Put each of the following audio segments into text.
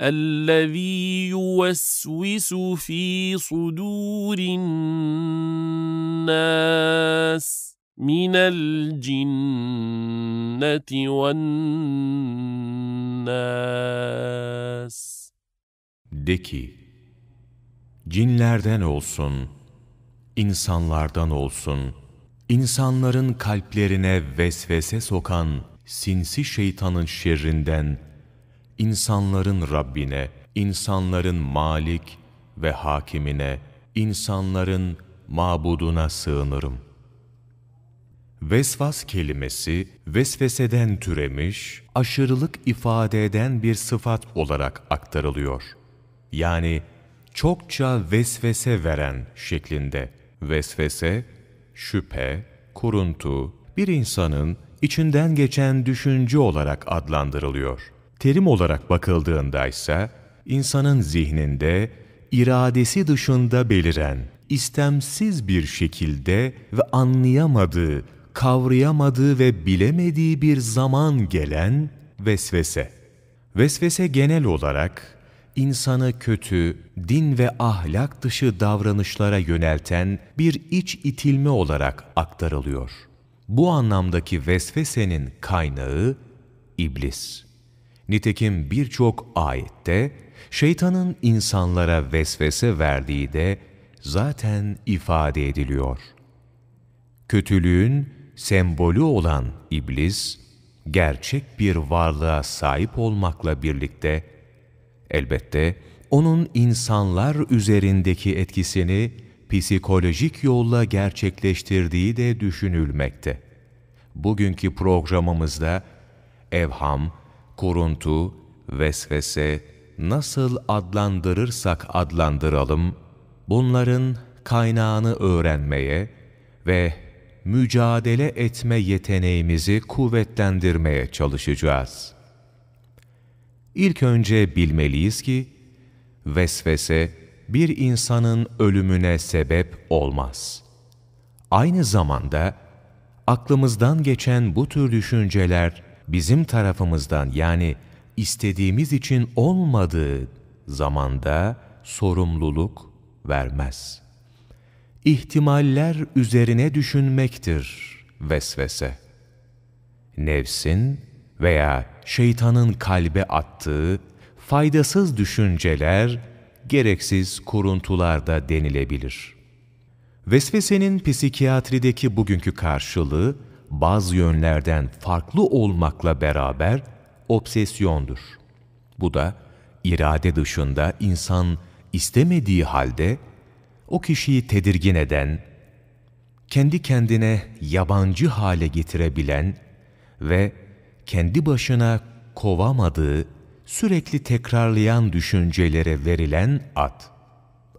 الذي يوسوس في صدور الناس من الجنة والناس De ki, cinlerden olsun, insanlardan olsun, insanların kalplerine vesvese sokan sinsi şeytanın şerrinden insanların Rabbine, insanların Malik ve Hakimine, insanların mabuduna sığınırım. Vesvas kelimesi, vesveseden türemiş, aşırılık ifade eden bir sıfat olarak aktarılıyor. Yani çokça vesvese veren şeklinde. Vesvese, şüphe, kuruntu, bir insanın içinden geçen düşünce olarak adlandırılıyor. Terim olarak bakıldığında ise insanın zihninde iradesi dışında beliren, istemsiz bir şekilde ve anlayamadığı, kavrayamadığı ve bilemediği bir zaman gelen vesvese. Vesvese genel olarak insanı kötü, din ve ahlak dışı davranışlara yönelten bir iç itilme olarak aktarılıyor. Bu anlamdaki vesvesenin kaynağı iblis. Nitekim birçok ayette şeytanın insanlara vesvese verdiği de zaten ifade ediliyor. Kötülüğün sembolü olan iblis, gerçek bir varlığa sahip olmakla birlikte, elbette onun insanlar üzerindeki etkisini psikolojik yolla gerçekleştirdiği de düşünülmekte. Bugünkü programımızda evham, kuruntu, vesvese nasıl adlandırırsak adlandıralım, bunların kaynağını öğrenmeye ve mücadele etme yeteneğimizi kuvvetlendirmeye çalışacağız. İlk önce bilmeliyiz ki, vesvese bir insanın ölümüne sebep olmaz. Aynı zamanda aklımızdan geçen bu tür düşünceler bizim tarafımızdan yani istediğimiz için olmadığı zamanda sorumluluk vermez. İhtimaller üzerine düşünmektir vesvese. Nefsin veya şeytanın kalbe attığı faydasız düşünceler, gereksiz kuruntularda denilebilir. Vesvesenin psikiyatrideki bugünkü karşılığı, bazı yönlerden farklı olmakla beraber obsesyondur. Bu da irade dışında insan istemediği halde o kişiyi tedirgin eden, kendi kendine yabancı hale getirebilen ve kendi başına kovamadığı, sürekli tekrarlayan düşüncelere verilen ad.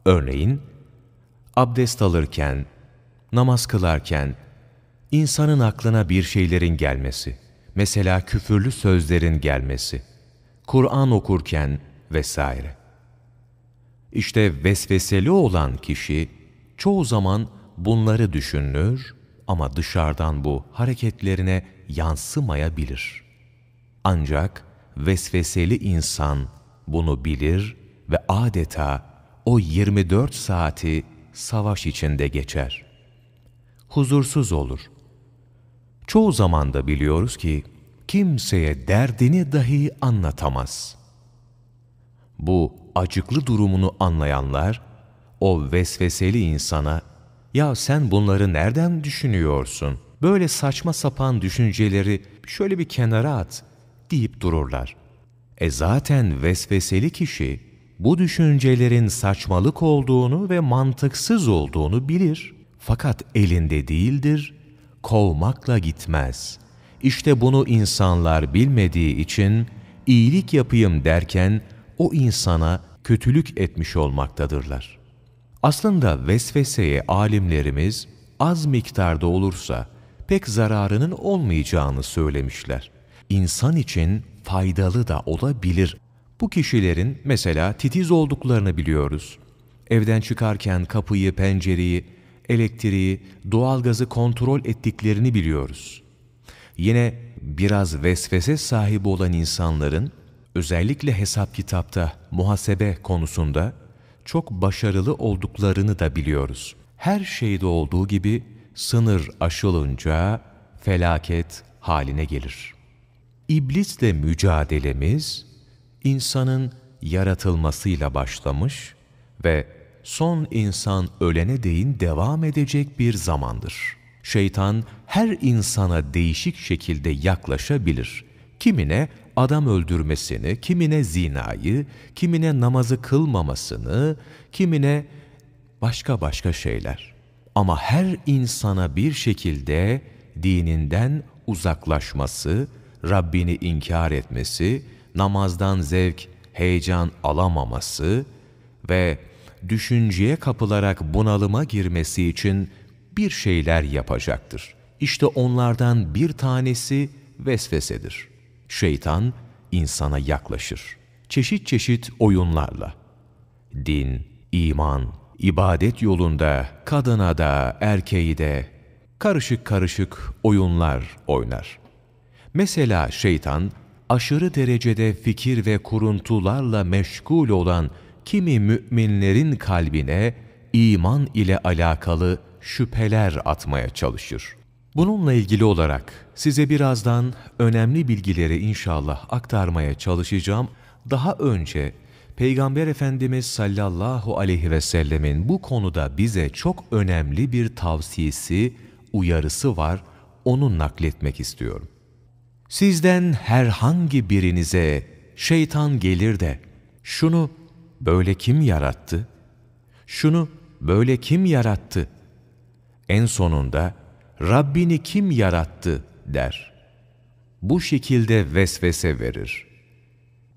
Örneğin, abdest alırken, namaz kılarken, İnsanın aklına bir şeylerin gelmesi, mesela küfürlü sözlerin gelmesi, Kur'an okurken vesaire. İşte vesveseli olan kişi çoğu zaman bunları düşünür ama dışarıdan bu hareketlerine yansımayabilir. Ancak vesveseli insan bunu bilir ve adeta o 24 saati savaş içinde geçer. Huzursuz olur, Çoğu zaman da biliyoruz ki kimseye derdini dahi anlatamaz. Bu acıklı durumunu anlayanlar, o vesveseli insana, ''Ya sen bunları nereden düşünüyorsun? Böyle saçma sapan düşünceleri şöyle bir kenara at.'' deyip dururlar. E zaten vesveseli kişi bu düşüncelerin saçmalık olduğunu ve mantıksız olduğunu bilir. Fakat elinde değildir, kovmakla gitmez. İşte bunu insanlar bilmediği için iyilik yapayım derken o insana kötülük etmiş olmaktadırlar. Aslında vesveseye alimlerimiz az miktarda olursa pek zararının olmayacağını söylemişler. İnsan için faydalı da olabilir. Bu kişilerin mesela titiz olduklarını biliyoruz. Evden çıkarken kapıyı, pencereyi elektriği, doğalgazı kontrol ettiklerini biliyoruz. Yine biraz vesvese sahibi olan insanların özellikle hesap kitapta, muhasebe konusunda çok başarılı olduklarını da biliyoruz. Her şeyde olduğu gibi sınır aşılınca felaket haline gelir. İblisle mücadelemiz insanın yaratılmasıyla başlamış ve son insan ölene değin devam edecek bir zamandır. Şeytan her insana değişik şekilde yaklaşabilir. Kimine adam öldürmesini, kimine zinayı, kimine namazı kılmamasını, kimine başka başka şeyler. Ama her insana bir şekilde dininden uzaklaşması, Rabbini inkar etmesi, namazdan zevk, heyecan alamaması ve düşünceye kapılarak bunalıma girmesi için bir şeyler yapacaktır. İşte onlardan bir tanesi vesvesedir. Şeytan insana yaklaşır. Çeşit çeşit oyunlarla. Din, iman, ibadet yolunda kadına da erkeği de karışık karışık oyunlar oynar. Mesela şeytan aşırı derecede fikir ve kuruntularla meşgul olan kimi müminlerin kalbine iman ile alakalı şüpheler atmaya çalışır. Bununla ilgili olarak size birazdan önemli bilgileri inşallah aktarmaya çalışacağım. Daha önce Peygamber Efendimiz sallallahu aleyhi ve sellemin bu konuda bize çok önemli bir tavsiyesi, uyarısı var. Onu nakletmek istiyorum. Sizden herhangi birinize şeytan gelir de şunu böyle kim yarattı? Şunu böyle kim yarattı? En sonunda Rabbini kim yarattı der. Bu şekilde vesvese verir.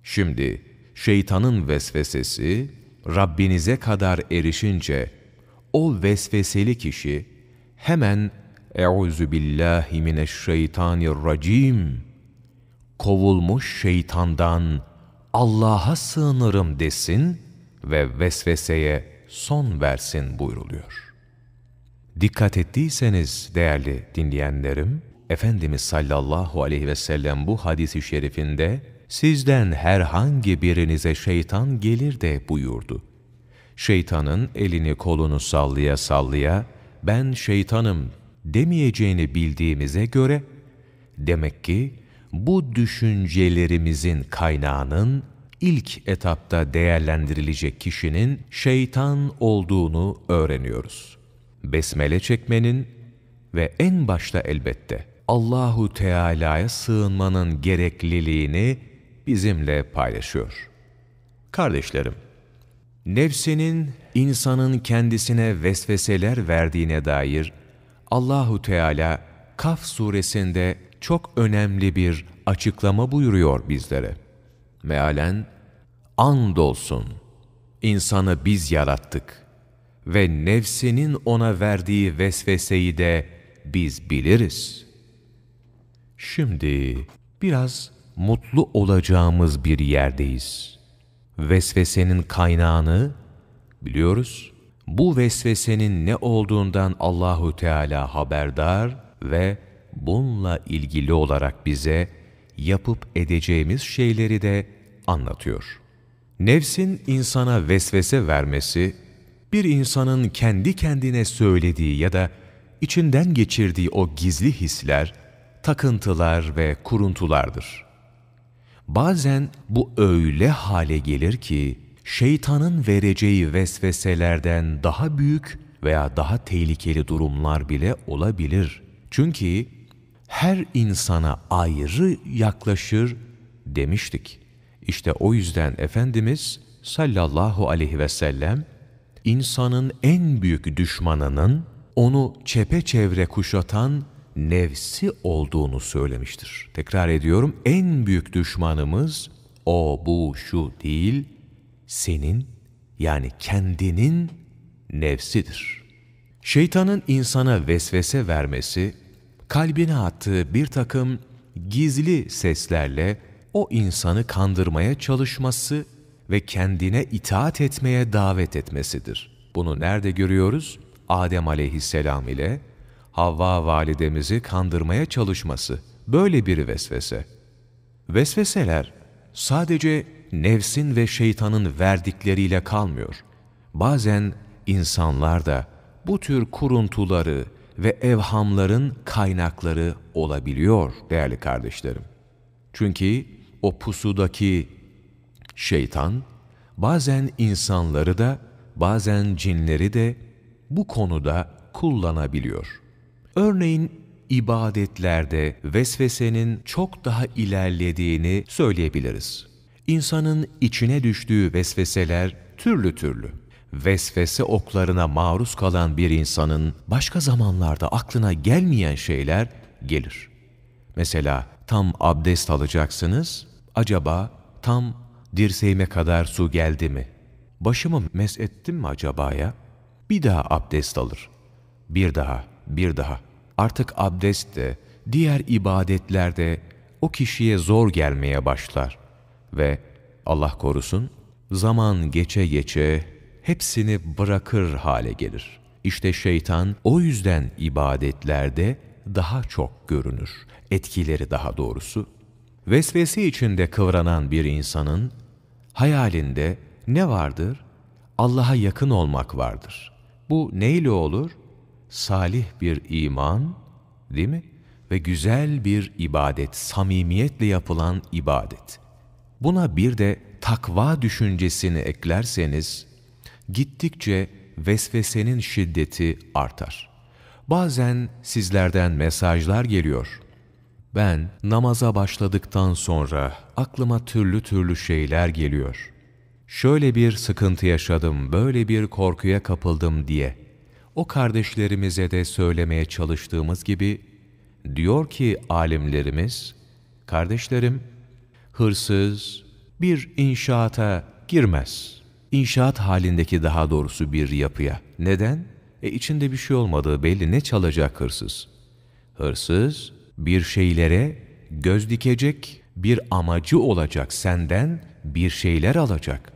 Şimdi şeytanın vesvesesi Rabbinize kadar erişince o vesveseli kişi hemen Euzu billahi mineşşeytanirracim kovulmuş şeytandan Allah'a sığınırım desin ve vesveseye son versin buyruluyor. Dikkat ettiyseniz değerli dinleyenlerim, Efendimiz sallallahu aleyhi ve sellem bu hadisi şerifinde sizden herhangi birinize şeytan gelir de buyurdu. Şeytanın elini kolunu sallaya sallaya ben şeytanım demeyeceğini bildiğimize göre demek ki bu düşüncelerimizin kaynağının ilk etapta değerlendirilecek kişinin şeytan olduğunu öğreniyoruz. Besmele çekmenin ve en başta elbette Allahu Teala'ya sığınmanın gerekliliğini bizimle paylaşıyor. Kardeşlerim, nefsinin insanın kendisine vesveseler verdiğine dair Allahu Teala Kaf suresinde çok önemli bir açıklama buyuruyor bizlere. Mealen, andolsun insanı biz yarattık ve nefsinin ona verdiği vesveseyi de biz biliriz. Şimdi biraz mutlu olacağımız bir yerdeyiz. Vesvesenin kaynağını biliyoruz. Bu vesvesenin ne olduğundan Allahu Teala haberdar ve bununla ilgili olarak bize yapıp edeceğimiz şeyleri de anlatıyor. Nefsin insana vesvese vermesi, bir insanın kendi kendine söylediği ya da içinden geçirdiği o gizli hisler, takıntılar ve kuruntulardır. Bazen bu öyle hale gelir ki, şeytanın vereceği vesveselerden daha büyük veya daha tehlikeli durumlar bile olabilir. Çünkü her insana ayrı yaklaşır demiştik. İşte o yüzden Efendimiz sallallahu aleyhi ve sellem insanın en büyük düşmanının onu çepeçevre kuşatan nefsi olduğunu söylemiştir. Tekrar ediyorum en büyük düşmanımız o bu şu değil senin yani kendinin nefsidir. Şeytanın insana vesvese vermesi kalbine attığı bir takım gizli seslerle o insanı kandırmaya çalışması ve kendine itaat etmeye davet etmesidir. Bunu nerede görüyoruz? Adem aleyhisselam ile Havva validemizi kandırmaya çalışması. Böyle bir vesvese. Vesveseler sadece nefsin ve şeytanın verdikleriyle kalmıyor. Bazen insanlar da bu tür kuruntuları, ve evhamların kaynakları olabiliyor değerli kardeşlerim. Çünkü o pusudaki şeytan bazen insanları da bazen cinleri de bu konuda kullanabiliyor. Örneğin ibadetlerde vesvesenin çok daha ilerlediğini söyleyebiliriz. İnsanın içine düştüğü vesveseler türlü türlü vesvese oklarına maruz kalan bir insanın başka zamanlarda aklına gelmeyen şeyler gelir. Mesela tam abdest alacaksınız, acaba tam dirseğime kadar su geldi mi? Başımı mes ettim mi acaba ya? Bir daha abdest alır. Bir daha, bir daha. Artık abdest de, diğer ibadetlerde o kişiye zor gelmeye başlar. Ve Allah korusun, zaman geçe geçe hepsini bırakır hale gelir. İşte şeytan o yüzden ibadetlerde daha çok görünür. Etkileri daha doğrusu. vesvese içinde kıvranan bir insanın hayalinde ne vardır? Allah'a yakın olmak vardır. Bu neyle olur? Salih bir iman, değil mi? Ve güzel bir ibadet, samimiyetle yapılan ibadet. Buna bir de takva düşüncesini eklerseniz, gittikçe vesvesenin şiddeti artar. Bazen sizlerden mesajlar geliyor. Ben namaza başladıktan sonra aklıma türlü türlü şeyler geliyor. Şöyle bir sıkıntı yaşadım, böyle bir korkuya kapıldım diye. O kardeşlerimize de söylemeye çalıştığımız gibi, diyor ki alimlerimiz, kardeşlerim, hırsız bir inşaata girmez.'' İnşaat halindeki daha doğrusu bir yapıya. Neden? E içinde bir şey olmadığı belli ne çalacak hırsız? Hırsız bir şeylere göz dikecek, bir amacı olacak senden bir şeyler alacak.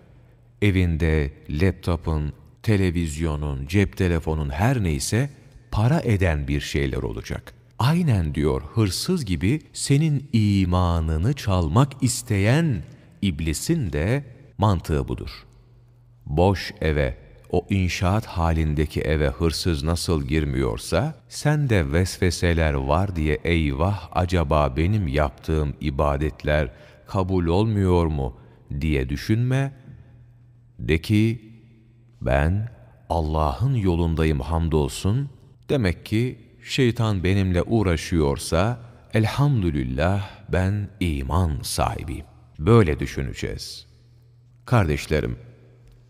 Evinde laptopun, televizyonun, cep telefonun her neyse para eden bir şeyler olacak. Aynen diyor hırsız gibi senin imanını çalmak isteyen iblisin de mantığı budur boş eve, o inşaat halindeki eve hırsız nasıl girmiyorsa, sen de vesveseler var diye eyvah acaba benim yaptığım ibadetler kabul olmuyor mu diye düşünme. De ki, ben Allah'ın yolundayım hamdolsun. Demek ki şeytan benimle uğraşıyorsa, elhamdülillah ben iman sahibiyim. Böyle düşüneceğiz. Kardeşlerim,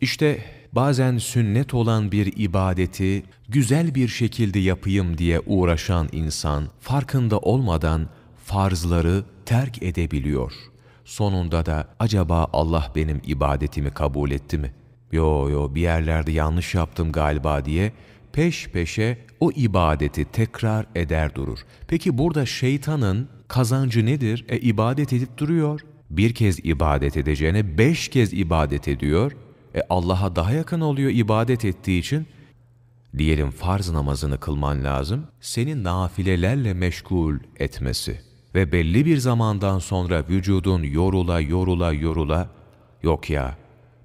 işte bazen sünnet olan bir ibadeti güzel bir şekilde yapayım diye uğraşan insan farkında olmadan farzları terk edebiliyor. Sonunda da acaba Allah benim ibadetimi kabul etti mi? Yo yo bir yerlerde yanlış yaptım galiba diye peş peşe o ibadeti tekrar eder durur. Peki burada şeytanın kazancı nedir? E ibadet edip duruyor. Bir kez ibadet edeceğine beş kez ibadet ediyor e, Allah'a daha yakın oluyor ibadet ettiği için diyelim farz namazını kılman lazım, seni nafilelerle meşgul etmesi ve belli bir zamandan sonra vücudun yorula yorula yorula, yok ya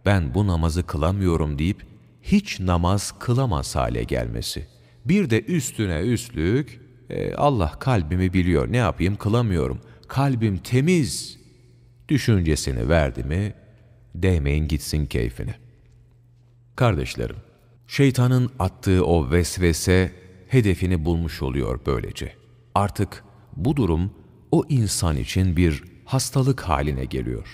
ben bu namazı kılamıyorum deyip hiç namaz kılamaz hale gelmesi. Bir de üstüne üstlük, e, Allah kalbimi biliyor ne yapayım kılamıyorum, kalbim temiz düşüncesini verdi mi, değmeyin gitsin keyfini. Kardeşlerim, şeytanın attığı o vesvese hedefini bulmuş oluyor böylece. Artık bu durum o insan için bir hastalık haline geliyor.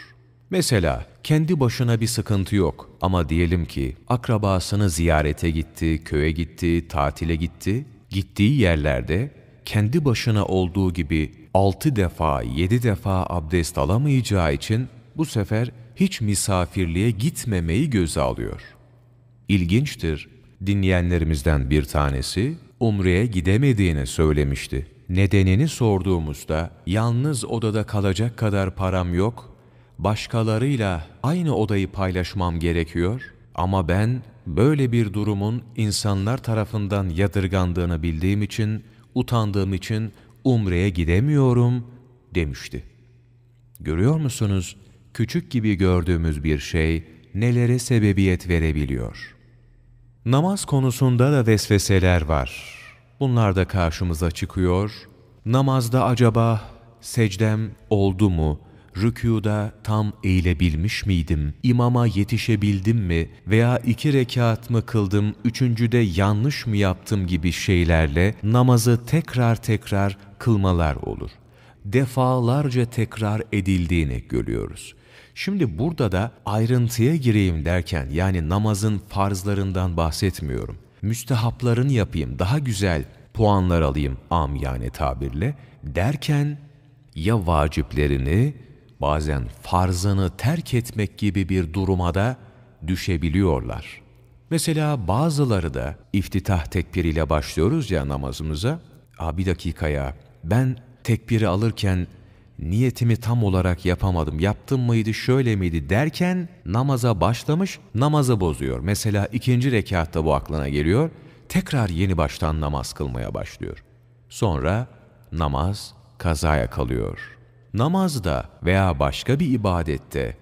Mesela kendi başına bir sıkıntı yok ama diyelim ki akrabasını ziyarete gitti, köye gitti, tatile gitti. Gittiği yerlerde kendi başına olduğu gibi 6 defa, 7 defa abdest alamayacağı için bu sefer hiç misafirliğe gitmemeyi göze alıyor. İlginçtir, dinleyenlerimizden bir tanesi Umre'ye gidemediğini söylemişti. Nedenini sorduğumuzda yalnız odada kalacak kadar param yok, başkalarıyla aynı odayı paylaşmam gerekiyor ama ben böyle bir durumun insanlar tarafından yadırgandığını bildiğim için, utandığım için Umre'ye gidemiyorum demişti. Görüyor musunuz? Küçük gibi gördüğümüz bir şey nelere sebebiyet verebiliyor.'' Namaz konusunda da vesveseler var. Bunlar da karşımıza çıkıyor. Namazda acaba secdem oldu mu? Rükuda tam eğilebilmiş miydim? İmama yetişebildim mi? Veya iki rekat mı kıldım, üçüncüde yanlış mı yaptım gibi şeylerle namazı tekrar tekrar kılmalar olur. Defalarca tekrar edildiğini görüyoruz. Şimdi burada da ayrıntıya gireyim derken yani namazın farzlarından bahsetmiyorum. Müstehapların yapayım, daha güzel puanlar alayım am yani tabirle derken ya vaciplerini bazen farzını terk etmek gibi bir duruma da düşebiliyorlar. Mesela bazıları da iftitah tekbiriyle başlıyoruz ya namazımıza. Aa, bir dakikaya ben tekbiri alırken niyetimi tam olarak yapamadım, yaptım mıydı, şöyle miydi derken namaza başlamış, namazı bozuyor. Mesela ikinci rekatta bu aklına geliyor, tekrar yeni baştan namaz kılmaya başlıyor. Sonra namaz kazaya kalıyor. Namazda veya başka bir ibadette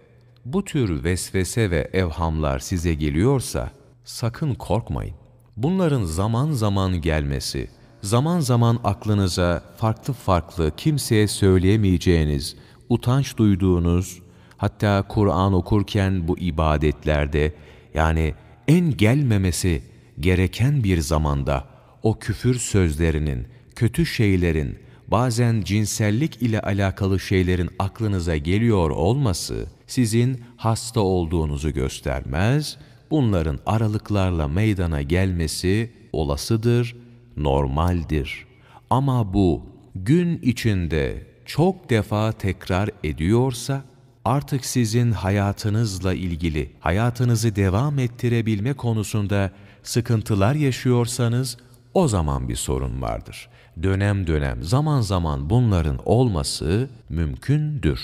bu tür vesvese ve evhamlar size geliyorsa sakın korkmayın. Bunların zaman zaman gelmesi, zaman zaman aklınıza farklı farklı kimseye söyleyemeyeceğiniz, utanç duyduğunuz, hatta Kur'an okurken bu ibadetlerde yani en gelmemesi gereken bir zamanda o küfür sözlerinin, kötü şeylerin, bazen cinsellik ile alakalı şeylerin aklınıza geliyor olması sizin hasta olduğunuzu göstermez, bunların aralıklarla meydana gelmesi olasıdır normaldir. Ama bu gün içinde çok defa tekrar ediyorsa artık sizin hayatınızla ilgili hayatınızı devam ettirebilme konusunda sıkıntılar yaşıyorsanız o zaman bir sorun vardır. Dönem dönem zaman zaman bunların olması mümkündür.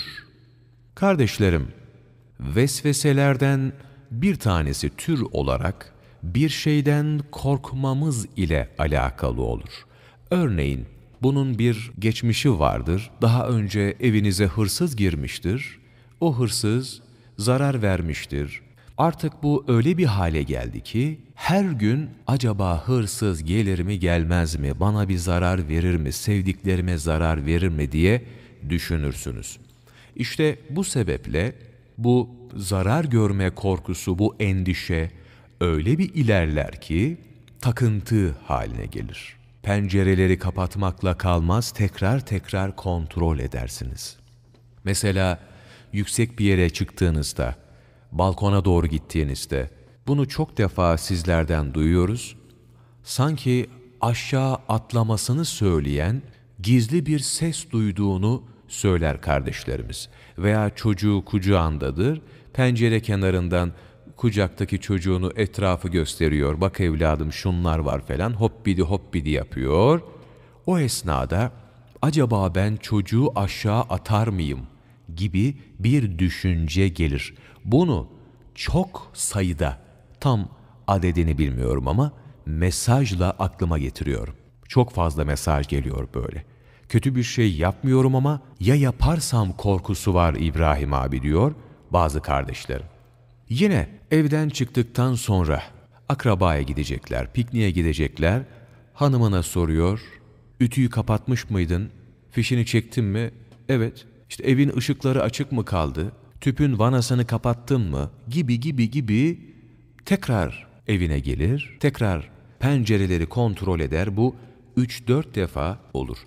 Kardeşlerim, vesveselerden bir tanesi tür olarak bir şeyden korkmamız ile alakalı olur. Örneğin bunun bir geçmişi vardır. Daha önce evinize hırsız girmiştir. O hırsız zarar vermiştir. Artık bu öyle bir hale geldi ki her gün acaba hırsız gelir mi gelmez mi, bana bir zarar verir mi, sevdiklerime zarar verir mi diye düşünürsünüz. İşte bu sebeple bu zarar görme korkusu, bu endişe, öyle bir ilerler ki takıntı haline gelir. Pencereleri kapatmakla kalmaz tekrar tekrar kontrol edersiniz. Mesela yüksek bir yere çıktığınızda, balkona doğru gittiğinizde bunu çok defa sizlerden duyuyoruz. Sanki aşağı atlamasını söyleyen gizli bir ses duyduğunu söyler kardeşlerimiz veya çocuğu kucağındadır, pencere kenarından kucaktaki çocuğunu etrafı gösteriyor. Bak evladım şunlar var falan hoppidi hoppidi yapıyor. O esnada acaba ben çocuğu aşağı atar mıyım gibi bir düşünce gelir. Bunu çok sayıda tam adedini bilmiyorum ama mesajla aklıma getiriyorum. Çok fazla mesaj geliyor böyle. Kötü bir şey yapmıyorum ama ya yaparsam korkusu var İbrahim abi diyor bazı kardeşlerim. Yine evden çıktıktan sonra akrabaya gidecekler, pikniğe gidecekler. Hanımına soruyor, ütüyü kapatmış mıydın, fişini çektin mi? Evet, işte evin ışıkları açık mı kaldı, tüpün vanasını kapattın mı gibi gibi gibi tekrar evine gelir, tekrar pencereleri kontrol eder. Bu 3-4 defa olur.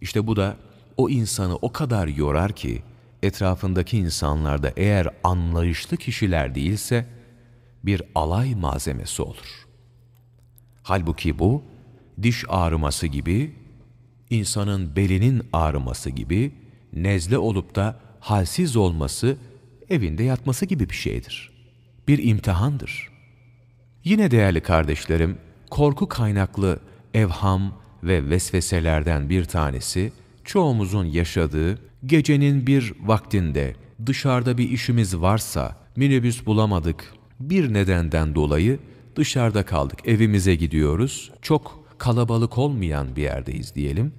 İşte bu da o insanı o kadar yorar ki etrafındaki insanlarda eğer anlayışlı kişiler değilse bir alay malzemesi olur. Halbuki bu diş ağrıması gibi, insanın belinin ağrıması gibi, nezle olup da halsiz olması, evinde yatması gibi bir şeydir. Bir imtihandır. Yine değerli kardeşlerim, korku kaynaklı evham ve vesveselerden bir tanesi, çoğumuzun yaşadığı gecenin bir vaktinde dışarıda bir işimiz varsa minibüs bulamadık bir nedenden dolayı dışarıda kaldık evimize gidiyoruz çok kalabalık olmayan bir yerdeyiz diyelim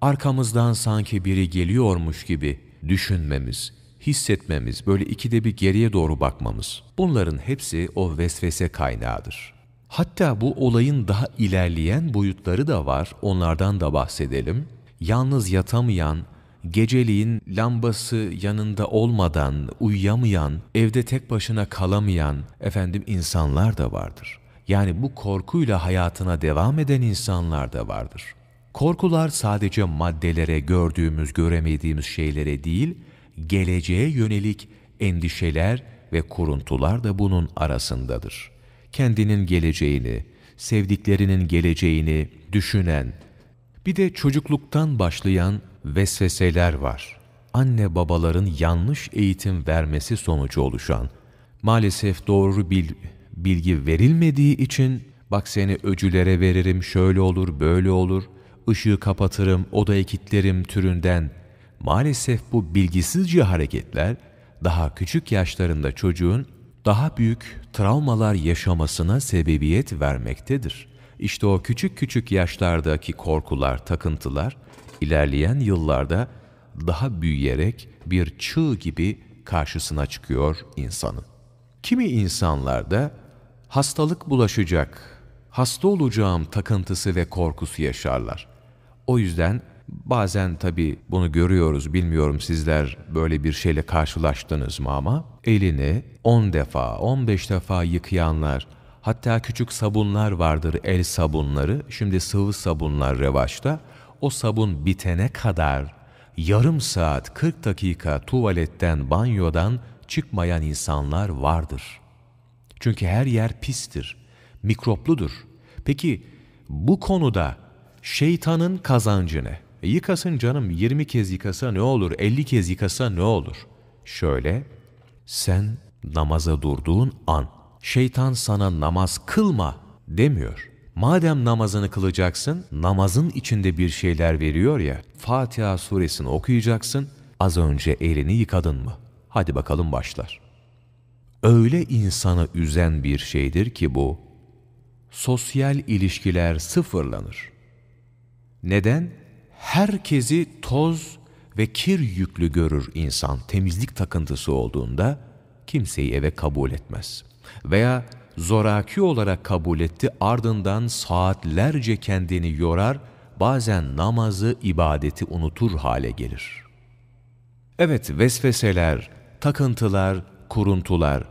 arkamızdan sanki biri geliyormuş gibi düşünmemiz, hissetmemiz, böyle ikide bir geriye doğru bakmamız. Bunların hepsi o vesvese kaynağıdır. Hatta bu olayın daha ilerleyen boyutları da var, onlardan da bahsedelim yalnız yatamayan, geceliğin lambası yanında olmadan uyuyamayan, evde tek başına kalamayan efendim insanlar da vardır. Yani bu korkuyla hayatına devam eden insanlar da vardır. Korkular sadece maddelere, gördüğümüz, göremediğimiz şeylere değil, geleceğe yönelik endişeler ve kuruntular da bunun arasındadır. Kendinin geleceğini, sevdiklerinin geleceğini düşünen, bir de çocukluktan başlayan vesveseler var. Anne babaların yanlış eğitim vermesi sonucu oluşan. Maalesef doğru bil, bilgi verilmediği için bak seni öcülere veririm, şöyle olur, böyle olur, ışığı kapatırım, odayı kilitlerim türünden. Maalesef bu bilgisizce hareketler daha küçük yaşlarında çocuğun daha büyük travmalar yaşamasına sebebiyet vermektedir.'' İşte o küçük küçük yaşlardaki korkular, takıntılar ilerleyen yıllarda daha büyüyerek bir çığ gibi karşısına çıkıyor insanın. Kimi insanlarda hastalık bulaşacak, hasta olacağım takıntısı ve korkusu yaşarlar. O yüzden bazen tabii bunu görüyoruz, bilmiyorum sizler böyle bir şeyle karşılaştınız mı ama elini 10 defa, 15 defa yıkayanlar, Hatta küçük sabunlar vardır, el sabunları. Şimdi sıvı sabunlar revaçta. O sabun bitene kadar yarım saat 40 dakika tuvaletten, banyodan çıkmayan insanlar vardır. Çünkü her yer pistir, mikropludur. Peki bu konuda şeytanın kazancı ne? E, yıkasın canım 20 kez yıkasa ne olur, 50 kez yıkasa ne olur? Şöyle, sen namaza durduğun an, şeytan sana namaz kılma demiyor. Madem namazını kılacaksın, namazın içinde bir şeyler veriyor ya, Fatiha suresini okuyacaksın, az önce elini yıkadın mı? Hadi bakalım başlar. Öyle insanı üzen bir şeydir ki bu, sosyal ilişkiler sıfırlanır. Neden? Herkesi toz ve kir yüklü görür insan temizlik takıntısı olduğunda kimseyi eve kabul etmez.'' Veya zoraki olarak kabul etti ardından saatlerce kendini yorar, bazen namazı, ibadeti unutur hale gelir. Evet vesveseler, takıntılar, kuruntular,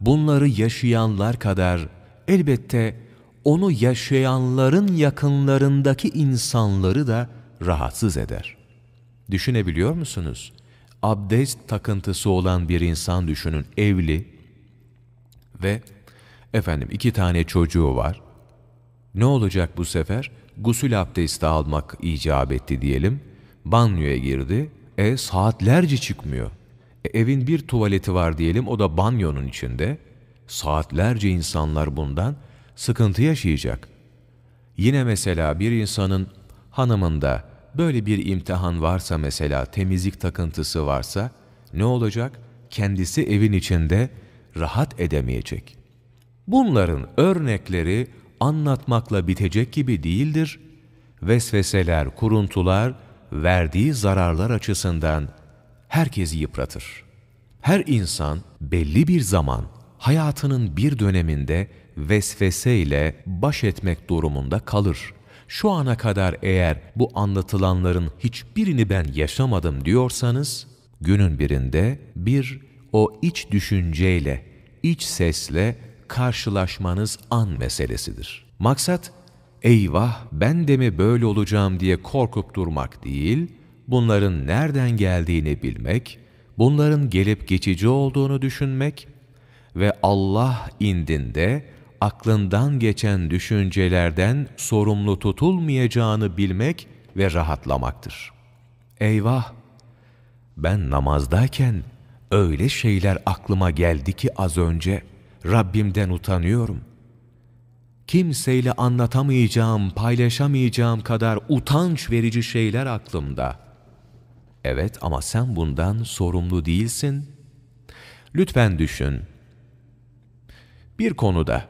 bunları yaşayanlar kadar elbette onu yaşayanların yakınlarındaki insanları da rahatsız eder. Düşünebiliyor musunuz? Abdest takıntısı olan bir insan düşünün, evli, ve efendim iki tane çocuğu var. Ne olacak bu sefer? Gusül abdesti almak icap etti diyelim. Banyoya girdi. E saatlerce çıkmıyor. E, evin bir tuvaleti var diyelim o da banyonun içinde. Saatlerce insanlar bundan sıkıntı yaşayacak. Yine mesela bir insanın hanımında böyle bir imtihan varsa mesela temizlik takıntısı varsa ne olacak? Kendisi evin içinde rahat edemeyecek. Bunların örnekleri anlatmakla bitecek gibi değildir. Vesveseler, kuruntular verdiği zararlar açısından herkesi yıpratır. Her insan belli bir zaman hayatının bir döneminde vesveseyle baş etmek durumunda kalır. Şu ana kadar eğer bu anlatılanların hiçbirini ben yaşamadım diyorsanız, günün birinde bir o iç düşünceyle, iç sesle karşılaşmanız an meselesidir. Maksat, eyvah ben de mi böyle olacağım diye korkup durmak değil, bunların nereden geldiğini bilmek, bunların gelip geçici olduğunu düşünmek ve Allah indinde aklından geçen düşüncelerden sorumlu tutulmayacağını bilmek ve rahatlamaktır. Eyvah! Ben namazdayken Öyle şeyler aklıma geldi ki az önce Rabbimden utanıyorum. Kimseyle anlatamayacağım, paylaşamayacağım kadar utanç verici şeyler aklımda. Evet ama sen bundan sorumlu değilsin. Lütfen düşün. Bir konuda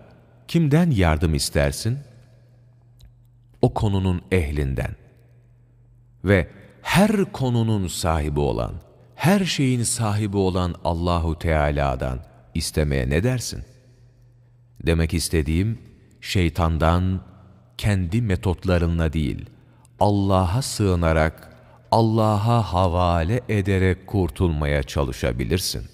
kimden yardım istersin? O konunun ehlinden ve her konunun sahibi olan her şeyin sahibi olan Allahu Teala'dan istemeye ne dersin? Demek istediğim şeytandan kendi metotlarınla değil, Allah'a sığınarak, Allah'a havale ederek kurtulmaya çalışabilirsin.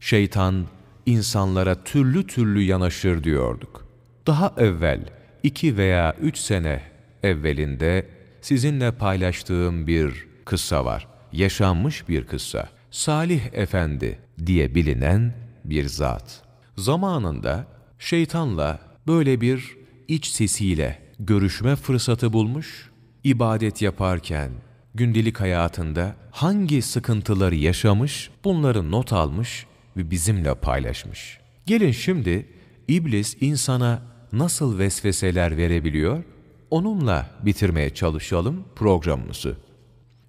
Şeytan insanlara türlü türlü yanaşır diyorduk. Daha evvel, iki veya üç sene evvelinde sizinle paylaştığım bir kıssa var yaşanmış bir kıssa, Salih Efendi diye bilinen bir zat. Zamanında şeytanla böyle bir iç sesiyle görüşme fırsatı bulmuş, ibadet yaparken, gündelik hayatında hangi sıkıntıları yaşamış, bunları not almış ve bizimle paylaşmış. Gelin şimdi iblis insana nasıl vesveseler verebiliyor? Onunla bitirmeye çalışalım programımızı.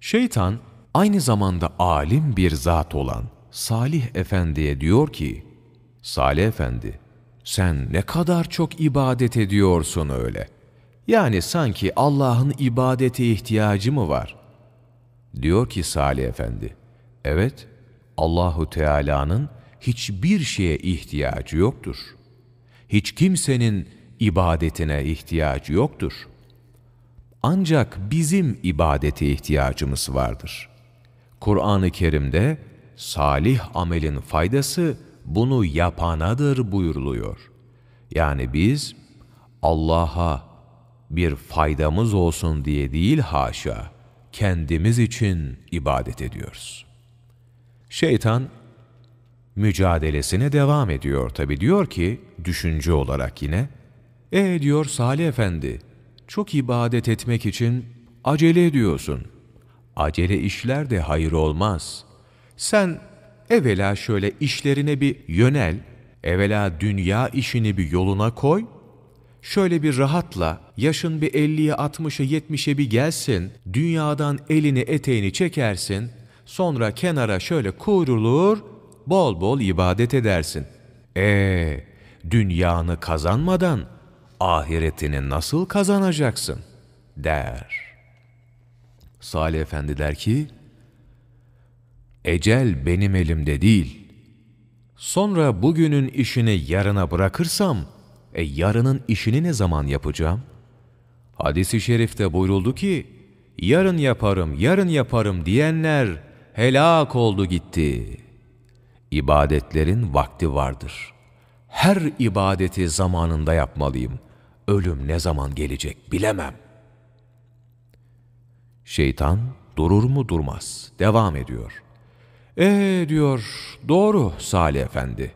Şeytan aynı zamanda alim bir zat olan Salih Efendi'ye diyor ki, Salih Efendi, sen ne kadar çok ibadet ediyorsun öyle. Yani sanki Allah'ın ibadete ihtiyacı mı var? Diyor ki Salih Efendi, evet, Allahu Teala'nın hiçbir şeye ihtiyacı yoktur. Hiç kimsenin ibadetine ihtiyacı yoktur. Ancak bizim ibadete ihtiyacımız vardır.'' Kur'an-ı Kerim'de salih amelin faydası bunu yapanadır buyuruluyor. Yani biz Allah'a bir faydamız olsun diye değil haşa, kendimiz için ibadet ediyoruz. Şeytan mücadelesine devam ediyor tabi diyor ki düşünce olarak yine, e diyor Salih Efendi, çok ibadet etmek için acele ediyorsun.'' acele işler de hayır olmaz. Sen evvela şöyle işlerine bir yönel, evvela dünya işini bir yoluna koy, şöyle bir rahatla, yaşın bir elliye, altmışa, yetmişe bir gelsin, dünyadan elini eteğini çekersin, sonra kenara şöyle kuyrulur, bol bol ibadet edersin. Ee, dünyanı kazanmadan ahiretini nasıl kazanacaksın? der. Salih Efendi der ki, Ecel benim elimde değil. Sonra bugünün işini yarına bırakırsam, e yarının işini ne zaman yapacağım? Hadis-i şerifte buyuruldu ki, yarın yaparım, yarın yaparım diyenler helak oldu gitti. İbadetlerin vakti vardır. Her ibadeti zamanında yapmalıyım. Ölüm ne zaman gelecek bilemem. Şeytan durur mu durmaz, devam ediyor. Ee diyor, doğru Salih Efendi.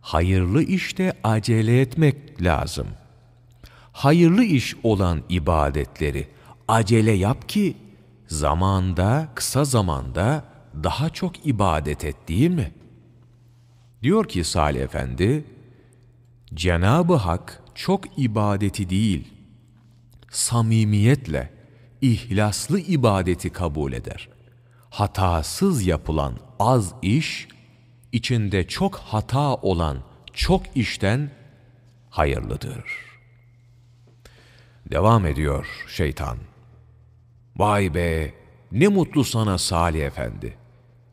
Hayırlı işte acele etmek lazım. Hayırlı iş olan ibadetleri acele yap ki zamanda, kısa zamanda daha çok ibadet et değil mi? Diyor ki Salih Efendi, Cenab-ı Hak çok ibadeti değil, samimiyetle, ihlaslı ibadeti kabul eder. Hatasız yapılan az iş, içinde çok hata olan çok işten hayırlıdır. Devam ediyor şeytan. Vay be, ne mutlu sana Salih Efendi.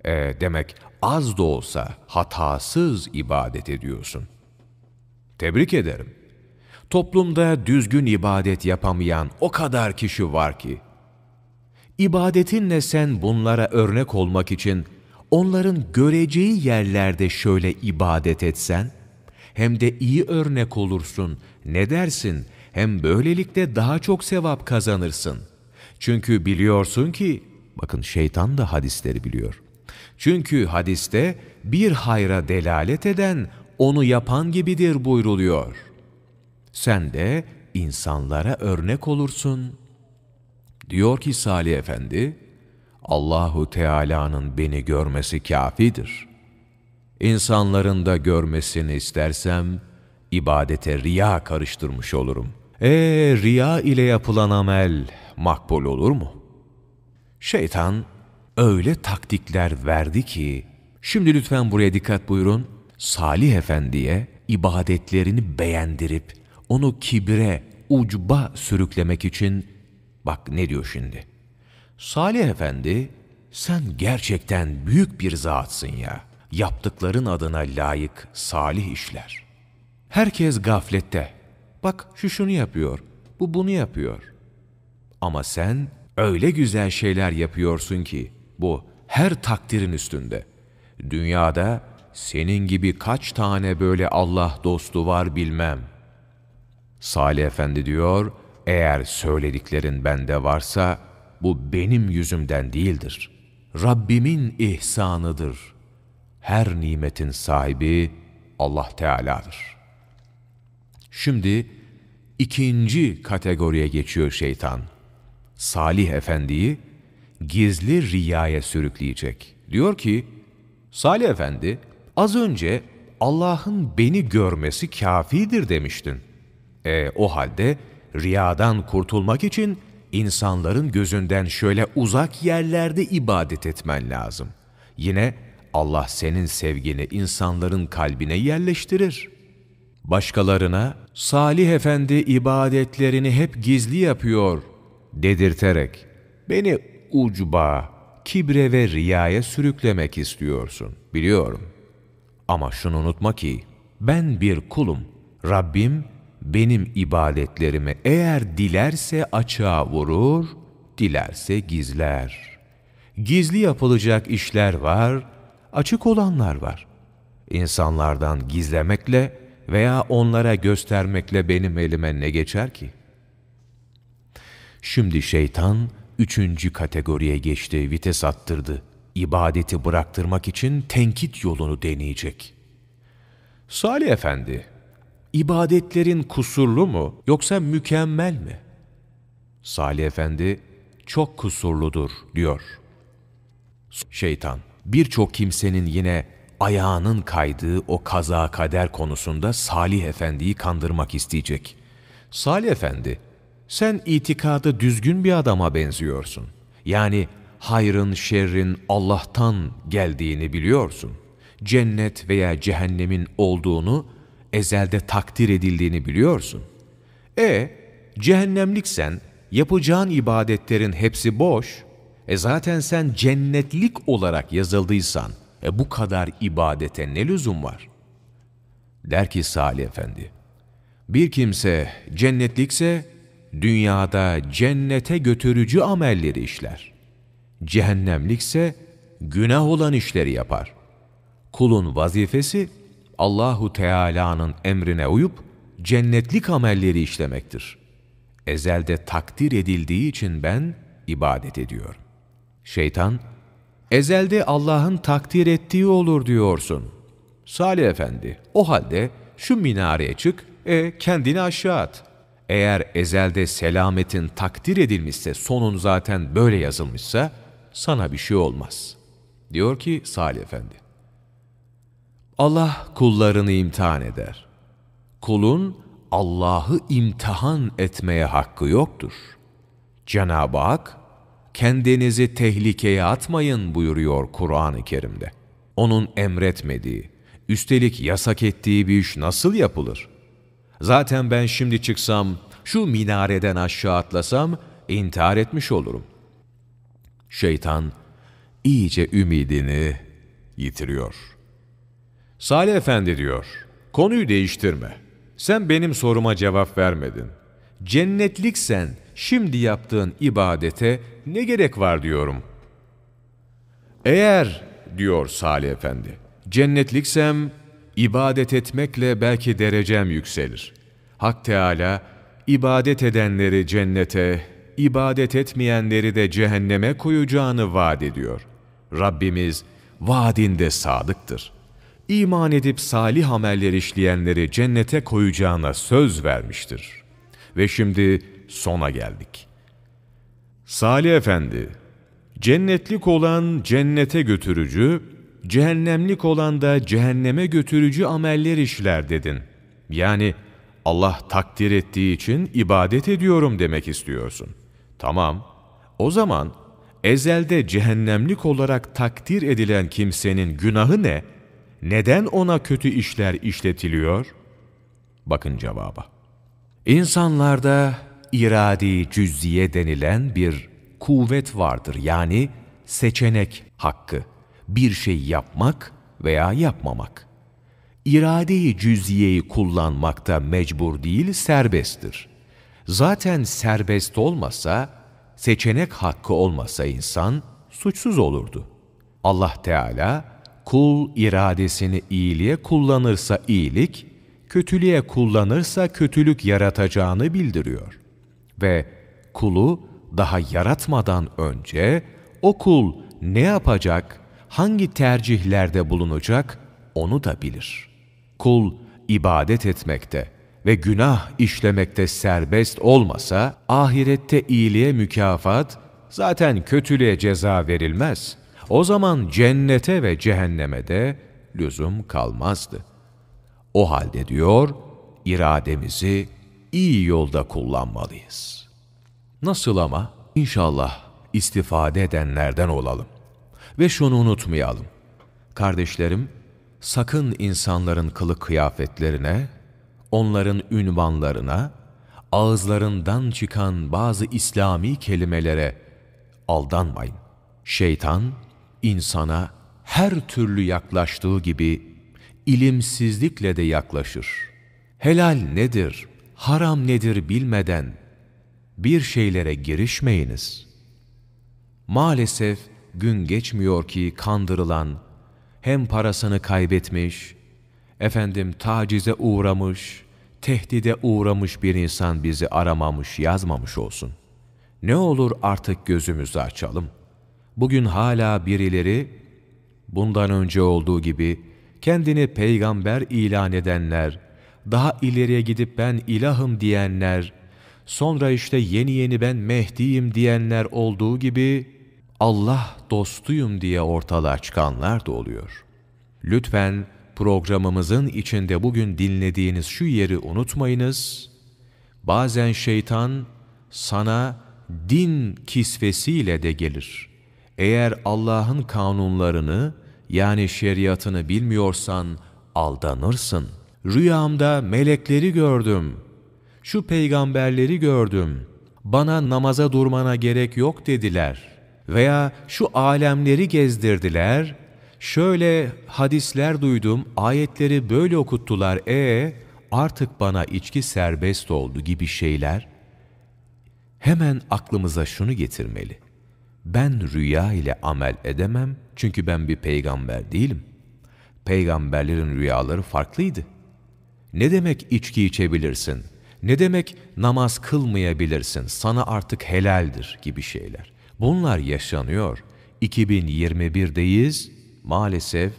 E, demek az da olsa hatasız ibadet ediyorsun. Tebrik ederim.'' Toplumda düzgün ibadet yapamayan o kadar kişi var ki. ibadetinle sen bunlara örnek olmak için onların göreceği yerlerde şöyle ibadet etsen, hem de iyi örnek olursun, ne dersin, hem böylelikle daha çok sevap kazanırsın. Çünkü biliyorsun ki, bakın şeytan da hadisleri biliyor. Çünkü hadiste bir hayra delalet eden, onu yapan gibidir buyruluyor.'' Sen de insanlara örnek olursun. Diyor ki Salih Efendi, Allahu Teala'nın beni görmesi kafidir. İnsanların da görmesini istersem, ibadete riya karıştırmış olurum. E riya ile yapılan amel makbul olur mu? Şeytan öyle taktikler verdi ki, şimdi lütfen buraya dikkat buyurun, Salih Efendi'ye ibadetlerini beğendirip onu kibre, ucba sürüklemek için bak ne diyor şimdi. Salih Efendi sen gerçekten büyük bir zatsın ya. Yaptıkların adına layık salih işler. Herkes gaflette. Bak şu şunu yapıyor, bu bunu yapıyor. Ama sen öyle güzel şeyler yapıyorsun ki bu her takdirin üstünde. Dünyada senin gibi kaç tane böyle Allah dostu var bilmem.'' Salih Efendi diyor, eğer söylediklerin bende varsa bu benim yüzümden değildir. Rabbimin ihsanıdır. Her nimetin sahibi Allah Teala'dır. Şimdi ikinci kategoriye geçiyor şeytan. Salih Efendi'yi gizli riyaya sürükleyecek. Diyor ki, Salih Efendi az önce Allah'ın beni görmesi kafidir demiştin.'' E, o halde riyadan kurtulmak için insanların gözünden şöyle uzak yerlerde ibadet etmen lazım. Yine Allah senin sevgini insanların kalbine yerleştirir. Başkalarına Salih Efendi ibadetlerini hep gizli yapıyor dedirterek beni ucuba, kibre ve riyaya sürüklemek istiyorsun biliyorum. Ama şunu unutma ki ben bir kulum. Rabbim benim ibadetlerimi eğer dilerse açığa vurur, dilerse gizler. Gizli yapılacak işler var, açık olanlar var. İnsanlardan gizlemekle veya onlara göstermekle benim elime ne geçer ki? Şimdi şeytan üçüncü kategoriye geçti, vites attırdı. İbadeti bıraktırmak için tenkit yolunu deneyecek. Salih Efendi, ibadetlerin kusurlu mu yoksa mükemmel mi? Salih Efendi, çok kusurludur diyor. Şeytan, birçok kimsenin yine ayağının kaydığı o kaza kader konusunda Salih Efendi'yi kandırmak isteyecek. Salih Efendi, sen itikadı düzgün bir adama benziyorsun. Yani hayrın, şerrin Allah'tan geldiğini biliyorsun. Cennet veya cehennemin olduğunu ezelde takdir edildiğini biliyorsun. E cehennemliksen yapacağın ibadetlerin hepsi boş. E zaten sen cennetlik olarak yazıldıysan e bu kadar ibadete ne lüzum var? Der ki Salih Efendi, bir kimse cennetlikse dünyada cennete götürücü amelleri işler. Cehennemlikse günah olan işleri yapar. Kulun vazifesi Allahu Teala'nın emrine uyup cennetlik amelleri işlemektir. Ezelde takdir edildiği için ben ibadet ediyorum. Şeytan, ezelde Allah'ın takdir ettiği olur diyorsun. Salih Efendi, o halde şu minareye çık, e kendini aşağı at. Eğer ezelde selametin takdir edilmişse, sonun zaten böyle yazılmışsa, sana bir şey olmaz. Diyor ki Salih Efendi, Allah kullarını imtihan eder. Kulun Allah'ı imtihan etmeye hakkı yoktur. Cenab-ı Hak, kendinizi tehlikeye atmayın buyuruyor Kur'an-ı Kerim'de. Onun emretmediği, üstelik yasak ettiği bir iş nasıl yapılır? Zaten ben şimdi çıksam, şu minareden aşağı atlasam, intihar etmiş olurum. Şeytan iyice ümidini yitiriyor.'' Salih Efendi diyor, konuyu değiştirme. Sen benim soruma cevap vermedin. Cennetliksen şimdi yaptığın ibadete ne gerek var diyorum. Eğer, diyor Salih Efendi, cennetliksem ibadet etmekle belki derecem yükselir. Hak Teala ibadet edenleri cennete, ibadet etmeyenleri de cehenneme koyacağını vaat ediyor. Rabbimiz vaadinde sadıktır.'' iman edip salih ameller işleyenleri cennete koyacağına söz vermiştir. Ve şimdi sona geldik. Salih Efendi, cennetlik olan cennete götürücü, cehennemlik olan da cehenneme götürücü ameller işler dedin. Yani Allah takdir ettiği için ibadet ediyorum demek istiyorsun. Tamam, o zaman ezelde cehennemlik olarak takdir edilen kimsenin günahı ne? neden ona kötü işler işletiliyor? Bakın cevaba. İnsanlarda iradi cüzziye denilen bir kuvvet vardır. Yani seçenek hakkı. Bir şey yapmak veya yapmamak. i̇rade cüzziyeyi kullanmakta mecbur değil, serbesttir. Zaten serbest olmasa, seçenek hakkı olmasa insan suçsuz olurdu. Allah Teala kul iradesini iyiliğe kullanırsa iyilik, kötülüğe kullanırsa kötülük yaratacağını bildiriyor. Ve kulu daha yaratmadan önce o kul ne yapacak, hangi tercihlerde bulunacak onu da bilir. Kul ibadet etmekte ve günah işlemekte serbest olmasa ahirette iyiliğe mükafat, zaten kötülüğe ceza verilmez.'' O zaman cennete ve cehenneme de lüzum kalmazdı. O halde diyor, irademizi iyi yolda kullanmalıyız. Nasıl ama? İnşallah istifade edenlerden olalım. Ve şunu unutmayalım. Kardeşlerim, sakın insanların kılık kıyafetlerine, onların ünvanlarına, ağızlarından çıkan bazı İslami kelimelere aldanmayın. Şeytan insana her türlü yaklaştığı gibi ilimsizlikle de yaklaşır. Helal nedir, haram nedir bilmeden bir şeylere girişmeyiniz. Maalesef gün geçmiyor ki kandırılan, hem parasını kaybetmiş, efendim tacize uğramış, tehdide uğramış bir insan bizi aramamış, yazmamış olsun. Ne olur artık gözümüzü açalım.'' bugün hala birileri bundan önce olduğu gibi kendini peygamber ilan edenler, daha ileriye gidip ben ilahım diyenler, sonra işte yeni yeni ben Mehdi'yim diyenler olduğu gibi Allah dostuyum diye ortalığa çıkanlar da oluyor. Lütfen programımızın içinde bugün dinlediğiniz şu yeri unutmayınız. Bazen şeytan sana din kisvesiyle de gelir eğer Allah'ın kanunlarını yani şeriatını bilmiyorsan aldanırsın. Rüyamda melekleri gördüm. Şu peygamberleri gördüm. Bana namaza durmana gerek yok dediler. Veya şu alemleri gezdirdiler. Şöyle hadisler duydum, ayetleri böyle okuttular. E artık bana içki serbest oldu gibi şeyler. Hemen aklımıza şunu getirmeli ben rüya ile amel edemem çünkü ben bir peygamber değilim. Peygamberlerin rüyaları farklıydı. Ne demek içki içebilirsin? Ne demek namaz kılmayabilirsin? Sana artık helaldir gibi şeyler. Bunlar yaşanıyor. 2021'deyiz. Maalesef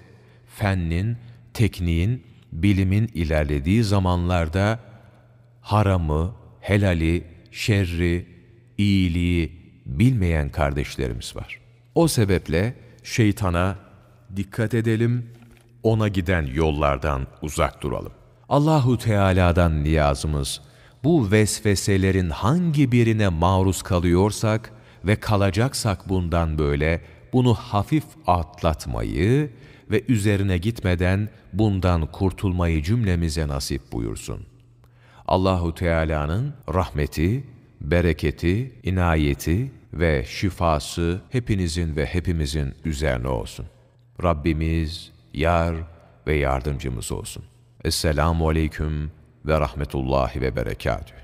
fennin, tekniğin, bilimin ilerlediği zamanlarda haramı, helali, şerri, iyiliği, bilmeyen kardeşlerimiz var. O sebeple şeytana dikkat edelim, ona giden yollardan uzak duralım. Allahu Teala'dan niyazımız bu vesveselerin hangi birine maruz kalıyorsak ve kalacaksak bundan böyle bunu hafif atlatmayı ve üzerine gitmeden bundan kurtulmayı cümlemize nasip buyursun. Allahu Teala'nın rahmeti, bereketi, inayeti ve şifası hepinizin ve hepimizin üzerine olsun. Rabbimiz, yar ve yardımcımız olsun. Esselamu Aleyküm ve Rahmetullahi ve Berekatüh.